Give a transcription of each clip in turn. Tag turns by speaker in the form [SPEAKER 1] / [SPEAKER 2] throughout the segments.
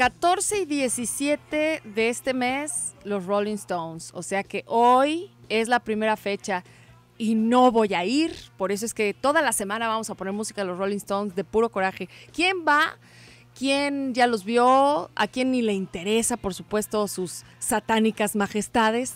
[SPEAKER 1] 14 y 17 de este mes, los Rolling Stones. O sea que hoy es la primera fecha y no voy a ir. Por eso es que toda la semana vamos a poner música de los Rolling Stones de puro coraje. ¿Quién va? ¿Quién ya los vio? ¿A quién ni le interesa, por supuesto, sus satánicas majestades?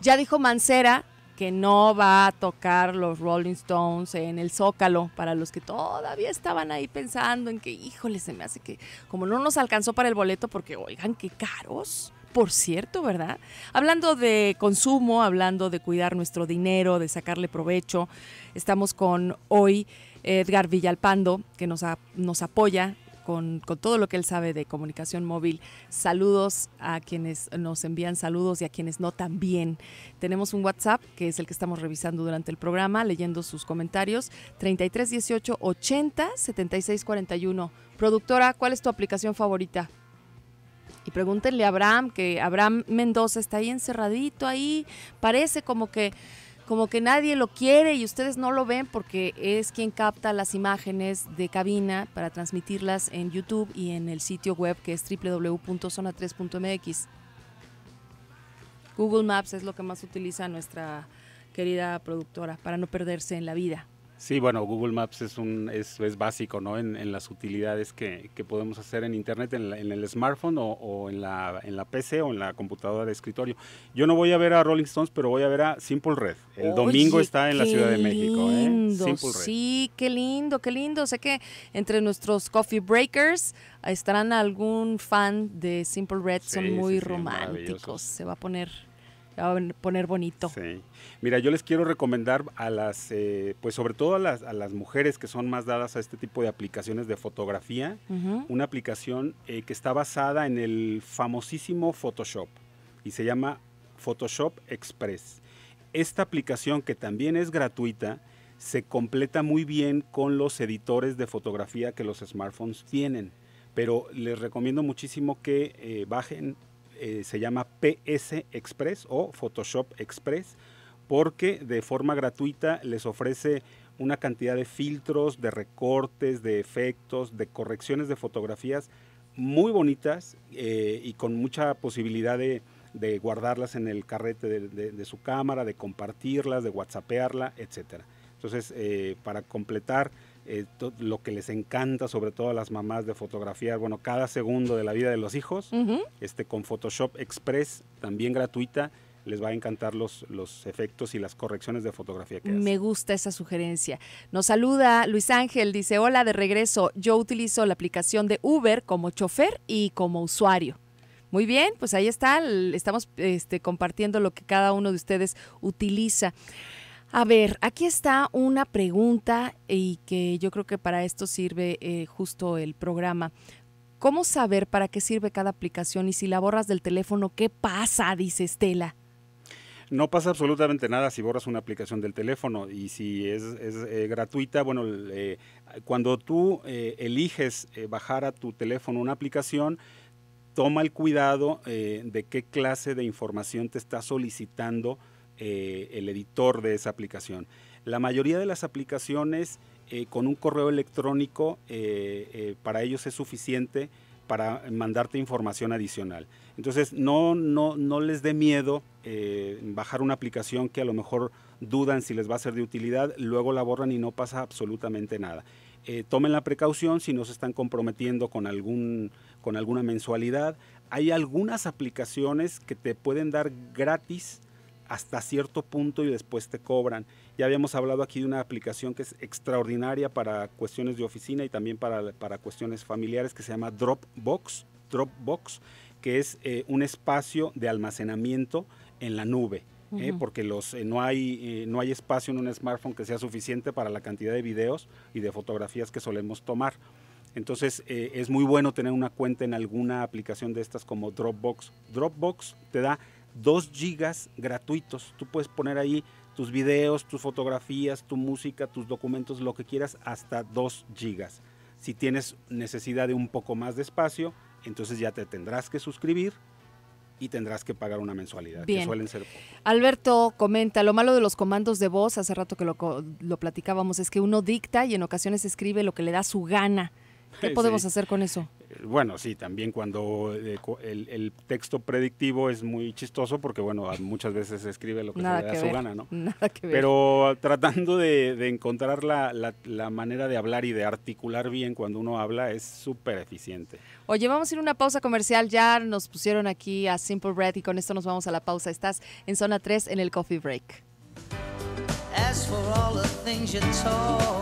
[SPEAKER 1] Ya dijo Mancera que no va a tocar los Rolling Stones en el Zócalo, para los que todavía estaban ahí pensando en que, híjole, se me hace que como no nos alcanzó para el boleto, porque oigan, qué caros. Por cierto, ¿verdad? Hablando de consumo, hablando de cuidar nuestro dinero, de sacarle provecho, estamos con hoy Edgar Villalpando, que nos, nos apoya con, todo lo que él sabe de comunicación móvil. Saludos a quienes nos envían saludos y a quienes no también. Tenemos un WhatsApp que es el que estamos revisando durante el programa, leyendo sus comentarios. 33 80 76 41. Productora, ¿cuál es tu aplicación favorita? y pregúntenle a Abraham, que Abraham Mendoza está ahí encerradito, ahí parece como que como que nadie lo quiere y ustedes no lo ven porque es quien capta las imágenes de cabina para transmitirlas en YouTube y en el sitio web que es www.zona3.mx. Google Maps es lo que más utiliza nuestra querida productora para no perderse en la vida.
[SPEAKER 2] Sí, bueno, Google Maps es, un, es, básico ¿no? En, las utilidades que, que, podemos hacer en Internet, en, el smartphone o, en, la, en, la, PC o en la computadora de escritorio. Yo no voy a ver a Rolling Stones, pero voy a ver a Simple Red. El domingo está en la Ciudad de México. ¿eh? Simple Sí,
[SPEAKER 1] qué lindo, qué lindo. Sé que entre nuestros coffee breakers estarán algún fan de Simple Red. Son muy románticos. Se va a poner
[SPEAKER 2] a poner bonito. Sí. Mira, yo les quiero recomendar a las, eh, pues sobre todo a las, mujeres que son más dadas a este tipo de aplicaciones de fotografía, una aplicación eh, que está basada en el famosísimo Photoshop y se llama Photoshop Express. Esta aplicación que también es gratuita, se completa muy bien con los editores de fotografía que los smartphones tienen. Pero les recomiendo muchísimo que eh, bajen eh, se llama PS Express o Photoshop Express porque de forma gratuita les ofrece una cantidad de filtros, de recortes, de efectos, de correcciones de fotografías muy bonitas eh, y con mucha posibilidad de, guardarlas en el carrete de, su cámara, de compartirlas, de whatsappearla, etc. Entonces, eh, para completar eh, lo que les encanta, sobre todo a las mamás, de fotografiar, bueno, cada segundo de la vida de los hijos, este, con Photoshop Express, también gratuita, les va a encantar los, los efectos y las correcciones de fotografía que
[SPEAKER 1] Me gusta esa sugerencia. Nos saluda Luis Ángel, dice, hola de regreso, yo utilizo la aplicación de Uber como chofer y como usuario. Muy bien, pues ahí está, estamos este, compartiendo lo que cada uno de ustedes utiliza. A ver, aquí está una pregunta y que yo creo que para esto sirve eh, justo el programa. ¿Cómo saber para qué sirve cada aplicación y si la borras del teléfono, qué pasa? Dice Estela.
[SPEAKER 2] No pasa absolutamente nada si borras una aplicación del teléfono y si es, eh, gratuita, bueno, eh, cuando tú eliges bajar a tu teléfono una aplicación, toma el cuidado de qué clase de información te está solicitando eh, el editor de esa aplicación. La mayoría de las aplicaciones eh, con un correo electrónico eh, para ellos es suficiente para mandarte información adicional. Entonces no, no, les dé miedo bajar una aplicación que a lo mejor dudan si les va a ser de utilidad, luego la borran y no pasa absolutamente nada. tomen la precaución si no se están comprometiendo con, algún, con alguna mensualidad. Hay algunas aplicaciones que te pueden dar gratis hasta cierto punto y después te cobran. Ya habíamos hablado aquí de una aplicación que es extraordinaria para cuestiones de oficina y también para, cuestiones familiares que se llama Dropbox, Dropbox que es eh, un espacio de almacenamiento en la nube. ¿eh? porque los, eh, no, hay, no hay espacio en un smartphone que sea suficiente para la cantidad de videos y de fotografías que solemos tomar. Entonces es muy bueno tener una cuenta en alguna aplicación de estas como Dropbox. Dropbox te da 2 gigas gratuitos. Tú puedes poner ahí tus videos, tus fotografías, tu música, tus documentos, lo que quieras, hasta 2 gigas. Si tienes necesidad de un poco más de espacio, entonces ya te tendrás que suscribir y tendrás que pagar una mensualidad, suelen ser
[SPEAKER 1] Alberto comenta, lo malo de los comandos de voz, hace rato que lo, platicábamos, es que uno dicta y en ocasiones escribe lo que le da su gana.
[SPEAKER 2] ¿Qué podemos hacer con eso? bueno, sí, también cuando eh, el, texto predictivo es muy chistoso porque, bueno, muchas veces se escribe lo que se le da su gana, ¿no? Nada que ver. Pero tratando de, encontrar la, manera de hablar y de articular bien cuando uno habla es súper eficiente.
[SPEAKER 1] Oye, vamos a ir a una pausa comercial. Ya nos pusieron aquí a Simple Red y con esto nos vamos a la pausa. Estás en zona 3 en el Coffee Break.